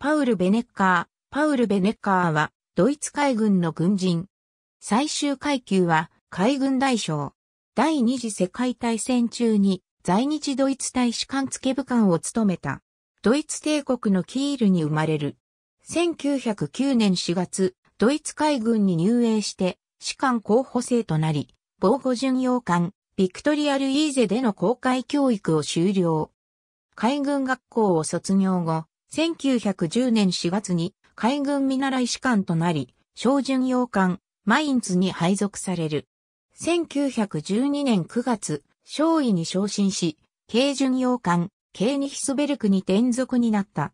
パウル・ベネッカー。パウル・ベネッカーは、ドイツ海軍の軍人。最終階級は、海軍大将。第二次世界大戦中に、在日ドイツ大使館付部官を務めた。ドイツ帝国のキールに生まれる。1909年4月、ドイツ海軍に入営して、士官候補生となり、防護巡洋艦、ビクトリアルイーゼでの公開教育を終了。海軍学校を卒業後、1910年4月に海軍見習い士官となり、小巡洋艦、マインツに配属される。1912年9月、少尉に昇進し、軽巡洋艦、軽ニヒスベルクに転属になった。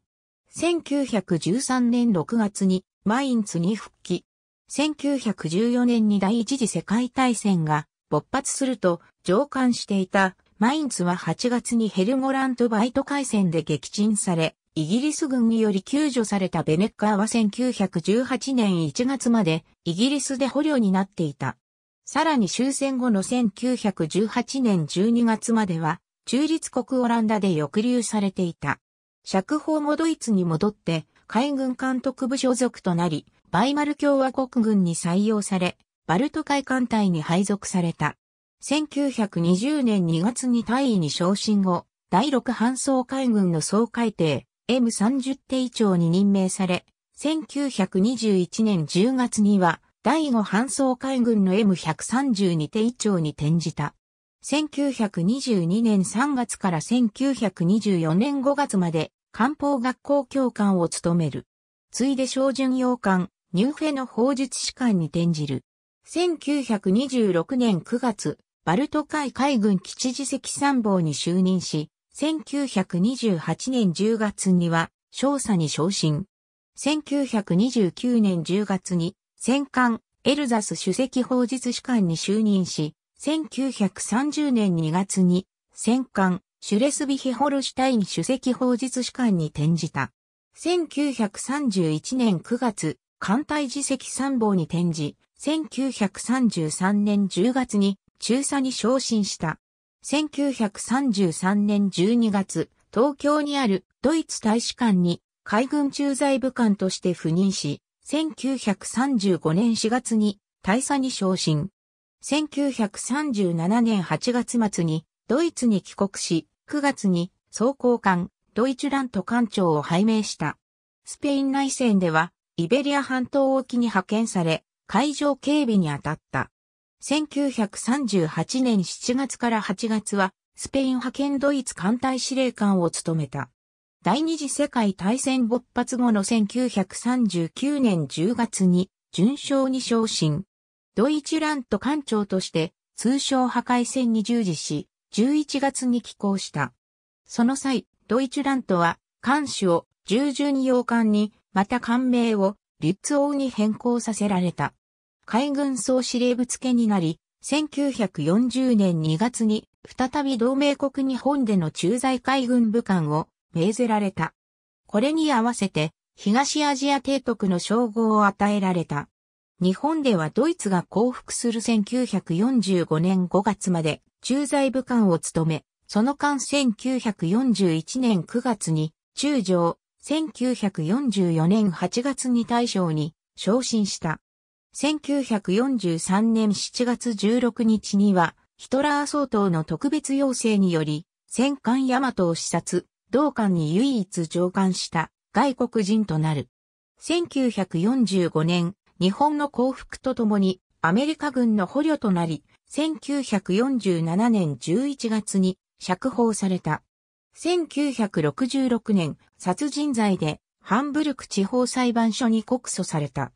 1913年6月にマインツに復帰。1914年に第一次世界大戦が勃発すると上艦していたマインツは8月にヘルゴラントバイト海戦で撃沈され、イギリス軍により救助されたベネッカーは1918年1月までイギリスで捕虜になっていた。さらに終戦後の1918年12月までは中立国オランダで抑留されていた。釈放もドイツに戻って海軍監督部所属となり、バイマル共和国軍に採用され、バルト海艦隊に配属された。1920年2月に大尉に昇進後、第6搬送海軍の総海艇、M30 定長に任命され、1921年10月には第5搬送海軍の M132 定長に転じた。1922年3月から1924年5月まで漢方学校教官を務める。ついで小巡洋艦、ニューフェの法術士官に転じる。1926年9月、バルト海海軍基地次席参謀に就任し、1928年10月には、少佐に昇進。1929年10月に、戦艦、エルザス主席法実士官に就任し、1930年2月に、戦艦、シュレスビヒホルシュタイン主席法実士官に転じた。1931年9月、艦隊自席参謀に転じ、1933年10月に中佐に昇進した。1933年12月、東京にあるドイツ大使館に海軍駐在部官として赴任し、1935年4月に大佐に昇進。1937年8月末にドイツに帰国し、9月に総高官、ドイツラント艦長を拝命した。スペイン内戦では、イベリア半島沖に派遣され、海上警備に当たった。1938年7月から8月は、スペイン派遣ドイツ艦隊司令官を務めた。第二次世界大戦勃発後の1939年10月に、順将に昇進。ドイツラント艦長として、通商破壊戦に従事し、11月に寄港した。その際、ドイツラントは、艦首を従順洋艦に、また艦名を、リッツ王に変更させられた。海軍総司令部付になり、1940年2月に再び同盟国日本での駐在海軍武官を命ぜられた。これに合わせて東アジア提督の称号を与えられた。日本ではドイツが降伏する1945年5月まで駐在武官を務め、その間1941年9月に中将、1944年8月に大将に昇進した。1943年7月16日には、ヒトラー総統の特別要請により、戦艦ヤマトを視察、同艦に唯一上艦した外国人となる。1945年、日本の降伏とともにアメリカ軍の捕虜となり、1947年11月に釈放された。1966年、殺人罪でハンブルク地方裁判所に告訴された。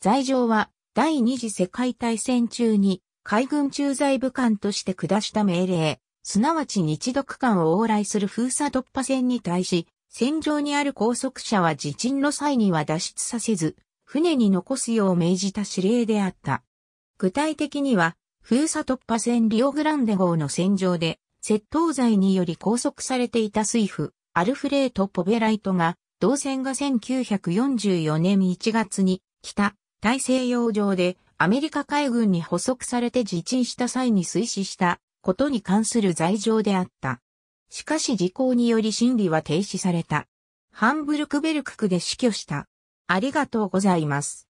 罪状は第二次世界大戦中に海軍駐在武官として下した命令、すなわち日独艦を往来する封鎖突破船に対し、戦場にある拘束者は自沈の際には脱出させず、船に残すよう命じた指令であった。具体的には、封鎖突破船リオグランデ号の戦場で、窃盗罪により拘束されていた水夫、アルフレート・ポベライトが、同船が1944年1月に、北大西洋上でアメリカ海軍に捕捉されて自沈した際に推死したことに関する罪状であった。しかし時効により審理は停止された。ハンブルクベルク区で死去した。ありがとうございます。